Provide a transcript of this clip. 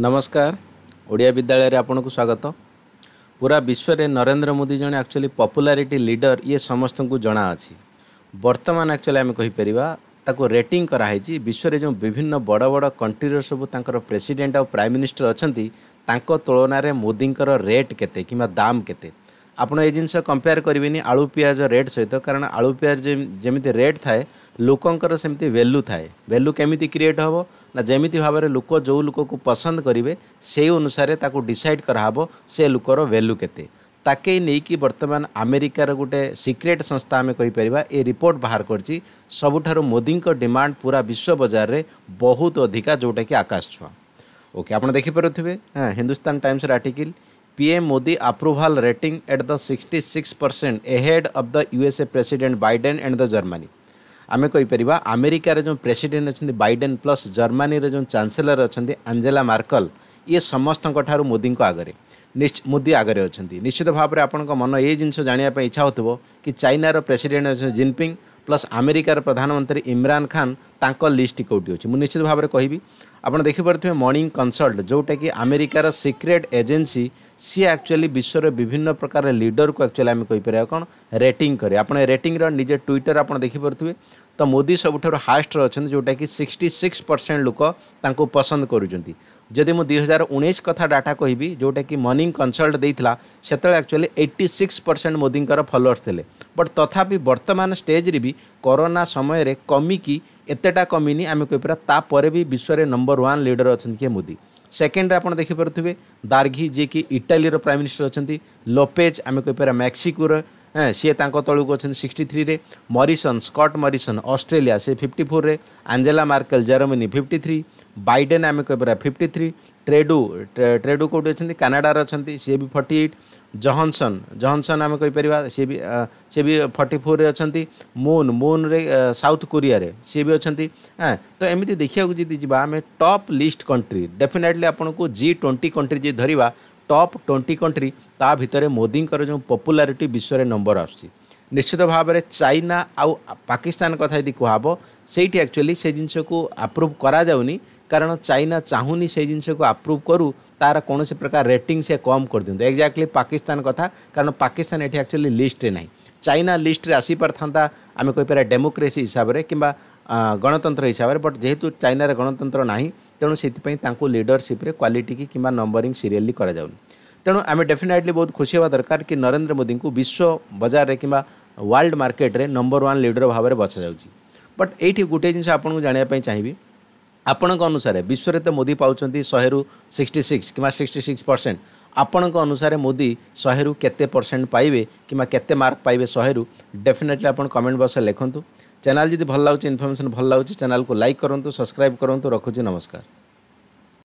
ନମସ୍କାର ଓଡ଼ିଆ ବିଦ୍ୟାଳୟରେ ଆପଣଙ୍କୁ ସ୍ୱାଗତ ପୁରା ବିଶ୍ୱରେ ନରେନ୍ଦ୍ର ମୋଦି ଜଣେ ଆକ୍ଚୁଆଲି ପପୁଲାରିଟି ଲିଡର ଇଏ ସମସ୍ତଙ୍କୁ ଜଣା ଅଛି ବର୍ତ୍ତମାନ ଆକ୍ଚୁଆଲି ଆମେ କହିପାରିବା ତାକୁ ରେଟିଂ କରାହେଇଛି ବିଶ୍ୱରେ ଯେଉଁ ବିଭିନ୍ନ ବଡ଼ ବଡ଼ କଣ୍ଟ୍ରିର ସବୁ ତାଙ୍କର ପ୍ରେସିଡ଼େଣ୍ଟ ଆଉ ପ୍ରାଇମ୍ ମିନିଷ୍ଟର ଅଛନ୍ତି ତାଙ୍କ ତୁଳନାରେ ମୋଦିଙ୍କର ରେଟ୍ କେତେ କିମ୍ବା ଦାମ୍ କେତେ ଆପଣ ଏ ଜିନିଷ କମ୍ପେୟାର କରିବେନି ଆଳୁ ପିଆଜ ରେଟ୍ ସହିତ କାରଣ ଆଳୁ ପିଆଜ ଯେମିତି ରେଟ୍ ଥାଏ ଲୋକଙ୍କର ସେମିତି ଭ୍ୟାଲ୍ୟୁ ଥାଏ ଭ୍ୟାଲ୍ୟୁ କେମିତି କ୍ରିଏଟ୍ ହେବ ନା ଯେମିତି ଭାବରେ ଲୋକ ଯେଉଁ ଲୋକକୁ ପସନ୍ଦ କରିବେ ସେଇ ଅନୁସାରେ ତାକୁ ଡିସାଇଡ଼୍ କରାହେବ ସେ ଲୋକର ଭ୍ୟାଲ୍ୟୁ କେତେ ତାକେ ନେଇକି ବର୍ତ୍ତମାନ ଆମେରିକାର ଗୋଟେ ସିକ୍ରେଟ୍ ସଂସ୍ଥା ଆମେ କହିପାରିବା ଏ ରିପୋର୍ଟ ବାହାର କରିଛି ସବୁଠାରୁ ମୋଦିଙ୍କ ଡିମାଣ୍ଡ ପୁରା ବିଶ୍ୱ ବଜାରରେ ବହୁତ ଅଧିକା ଯେଉଁଟାକି ଆକାଶ ଛୁଆଁ ଓକେ ଆପଣ ଦେଖିପାରୁଥିବେ ହଁ ହିନ୍ଦୁସ୍ତାନ ଟାଇମ୍ସର article PM Modi approval rating at the 66% ahead of the USA President Biden and the Germany. ଆମେ କହିପାରିବା ଆମେରିକାରେ ଯେଉଁ ପ୍ରେସିଡେଣ୍ଟ ଅଛନ୍ତି ବାଇଡେନ୍ ପ୍ଲସ୍ ଜର୍ମାନୀରେ ଯେଉଁ ଚାନ୍ସେଲର ଅଛନ୍ତି ଆଞ୍ଜେଲା ମାର୍କଲ ଇଏ ସମସ୍ତଙ୍କ ଠାରୁ ମୋଦିଙ୍କ ଆଗରେ ମୋଦି ଆଗରେ ଅଛନ୍ତି ନିଶ୍ଚିତ ଭାବରେ ଆପଣଙ୍କ ମନ ଏ ଜିନିଷ ଜାଣିବା ପାଇଁ ଇଚ୍ଛା ହେଉଥିବ କି ଚାଇନାର ପ୍ରେସିଡେଣ୍ଟ ଅଛନ୍ତି ଜିନପିଙ୍ଗ ପ୍ଲସ୍ ଆମେରିକାର ପ୍ରଧାନମନ୍ତ୍ରୀ ଇମ୍ରାନ୍ ଖାନ୍ ତାଙ୍କ ଲିଷ୍ଟ କେଉଁଠି ଅଛି ମୁଁ ନିଶ୍ଚିତ ଭାବରେ କହିବି ଆପଣ ଦେଖିପାରୁଥିବେ ମର୍ଣ୍ଣିଂ କନସଲ୍ଟ ଯେଉଁଟାକି ଆମେରିକାର ସିକ୍ରେଟ୍ ଏଜେନ୍ସି ସିଏ ଆକ୍ଚୁଆଲି ବିଶ୍ୱର ବିଭିନ୍ନ ପ୍ରକାର ଲିଡରକୁ ଆକ୍ଚୁଆଲି ଆମେ କହିପାରିବା କ'ଣ ରେଟିଂ କରେ ଆପଣ ରେଟିଂର ନିଜେ ଟ୍ୱିଟର ଆପଣ ଦେଖିପାରୁଥିବେ ତ ମୋଦି ସବୁଠାରୁ ହାଏଷ୍ଟରେ ଅଛନ୍ତି ଯେଉଁଟାକି ସିକ୍ସଟି ସିକ୍ସ ପରସେଣ୍ଟ ଲୋକ ତାଙ୍କୁ ପସନ୍ଦ କରୁଛନ୍ତି ଯଦି ମୁଁ ଦୁଇ ହଜାର ଉଣେଇଶ କଥା ଡାଟା କହିବି ଯେଉଁଟାକି ମର୍ଣ୍ଣିଂ କନସଲ୍ଟ ଦେଇଥିଲା ସେତେବେଳେ ଆକ୍ଚୁଆଲି ଏଇଟି ସିକ୍ସ ପରସେଣ୍ଟ ମୋଦିଙ୍କର ଫଲୋଅର୍ସ ଥିଲେ ବଟ୍ ତଥାପି ବର୍ତ୍ତମାନ ଷ୍ଟେଜ୍ରେ ବି କରୋନା ସମୟରେ କମିକି ଏତେଟା କମିନି ଆମେ କହିପାରିବା ତାପରେ ବି ବିଶ୍ୱରେ ନମ୍ବର ୱାନ୍ ଲିଡର ଅଛନ୍ତି କିଏ ମୋଦି ସେକେଣ୍ଡରେ ଆପଣ ଦେଖିପାରୁଥିବେ ଦାର୍ଘି ଯିଏକି ଇଟାଲୀର ପ୍ରାଇମ୍ ମିନିଷ୍ଟର ଅଛନ୍ତି ଲୋପେଜ୍ ଆମେ କହିପାରିବା ମେକ୍ସିକୋର ସିଏ ତାଙ୍କ ତଳକୁ ଅଛନ୍ତି ସିକ୍ସଟି ଥ୍ରୀରେ ମରିସନ୍ ସ୍କଟ୍ ମରିସନ୍ ଅଷ୍ଟ୍ରେଲିଆ ସେ ଫିଫ୍ଟି ଫୋର୍ରେ Angela Merkel Germany fifty three Biden ଆମେ କହିପାରିବା ଫିଫ୍ଟି ଥ୍ରୀ ଟ୍ରେଡୁ ଟ୍ରେଡୁ କେଉଁଠି ଅଛନ୍ତି କାନାଡ଼ାରେ ଅଛନ୍ତି ସିଏ ବି ଫର୍ଟି ଏଇଟ୍ ଜହନସନ୍ ଜହନସନ୍ ଆମେ କହିପାରିବା ସିଏ ବି ସିଏ ବି ଫର୍ଟି ଫୋର୍ରେ ଅଛନ୍ତି ମୁନ୍ ମୁନ୍ରେ ସାଉଥ୍ କୋରିଆରେ ସିଏ ବି ଅଛନ୍ତି ହଁ ତ ଏମିତି ଦେଖିବାକୁ ଯଦି ଯିବା ଆମେ ଟପ୍ ଲିଷ୍ଟ କଣ୍ଟ୍ରି ଡେଫିନେଟଲି ଆପଣଙ୍କୁ ଜି ଟ୍ୱେଣ୍ଟି କଣ୍ଟ୍ରି ଯଦି ଧରିବା ଟପ୍ ଟ୍ୱେଣ୍ଟି କଣ୍ଟ୍ରି ତା ଭିତରେ ମୋଦିଙ୍କର ଯେଉଁ ପପୁଲାରିଟି ବିଶ୍ୱରେ ନମ୍ବର ଆସୁଛି ନିଶ୍ଚିତ ଭାବରେ ଚାଇନା ଆଉ ପାକିସ୍ତାନ କଥା ଯଦି କୁହାହେବ ସେଇଠି ଆକ୍ଚୁଆଲି ସେ ଜିନିଷକୁ ଆପ୍ରୁଭ୍ କରାଯାଉନି କାରଣ ଚାଇନା ଚାହୁଁନି ସେଇ ଜିନିଷକୁ ଆପ୍ରୁଭ୍ କରୁ ତା'ର କୌଣସି ପ୍ରକାର ରେଟିଂ ସେ କମ୍ କରିଦିଅନ୍ତୁ ଏକ୍ଜାକ୍ଟଲି ପାକିସ୍ତାନ କଥା କାରଣ ପାକିସ୍ତାନ ଏଠି ଆକ୍ଚୁଆଲି ଲିଷ୍ଟରେ ନାହିଁ ଚାଇନା ଲିଷ୍ଟରେ ଆସିପାରିଥାନ୍ତା ଆମେ କହିପାରିବା ଡେମୋକ୍ରେସି ହିସାବରେ କିମ୍ବା ଗଣତନ୍ତ୍ର ହିସାବରେ ବଟ୍ ଯେହେତୁ ଚାଇନାରେ ଗଣତନ୍ତ୍ର ନାହିଁ ତେଣୁ ସେଥିପାଇଁ ତାଙ୍କୁ ଲିଡରସିପ୍ରେ କ୍ୱାଲିଟିକି କିମ୍ବା ନମ୍ବରିଂ ସିରିଏଲି କରାଯାଉନି ତେଣୁ ଆମେ ଡେଫିନାଇଟଲି ବହୁତ ଖୁସି ହେବା ଦରକାର କି ନରେନ୍ଦ୍ର ମୋଦିଙ୍କୁ ବିଶ୍ୱ ବଜାରରେ କିମ୍ବା ୱାର୍ଲଡ଼ ମାର୍କେଟରେ ନମ୍ବର ୱାନ୍ ଲିଡର ଭାବରେ ବଛାଯାଉଛି ବଟ୍ ଏଇଠି ଗୋଟିଏ ଜିନିଷ ଆପଣଙ୍କୁ ଜାଣିବା ପାଇଁ ଚାହିଁବି ଆପଣଙ୍କ ଅନୁସାରେ ବିଶ୍ୱରେ ତ ମୋଦି ପାଉଛନ୍ତି ଶହେରୁ ସିକ୍ସଟି ସିକ୍ସ କିମ୍ବା ସିକ୍ସଟି ସିକ୍ସ ପରସେଣ୍ଟ ଆପଣଙ୍କ ଅନୁସାରେ ମୋଦି ଶହେରୁ କେତେ ପରସେଣ୍ଟ ପାଇବେ କିମ୍ବା କେତେ ମାର୍କ ପାଇବେ ଶହେରୁ ଡେଫିନେଟଲି ଆପଣ କମେଣ୍ଟ ବକ୍ସରେ ଲେଖନ୍ତୁ ଚ୍ୟାନେଲ୍ ଯଦି ଭଲ ଲାଗୁଛି ଇନଫର୍ମେସନ୍ ଭଲ ଲାଗୁଛି ଚ୍ୟାନେଲ୍କୁ ଲାଇକ୍ କରନ୍ତୁ ସବସ୍କ୍ରାଇବ୍ କରନ୍ତୁ ରଖୁଛି ନମସ୍କାର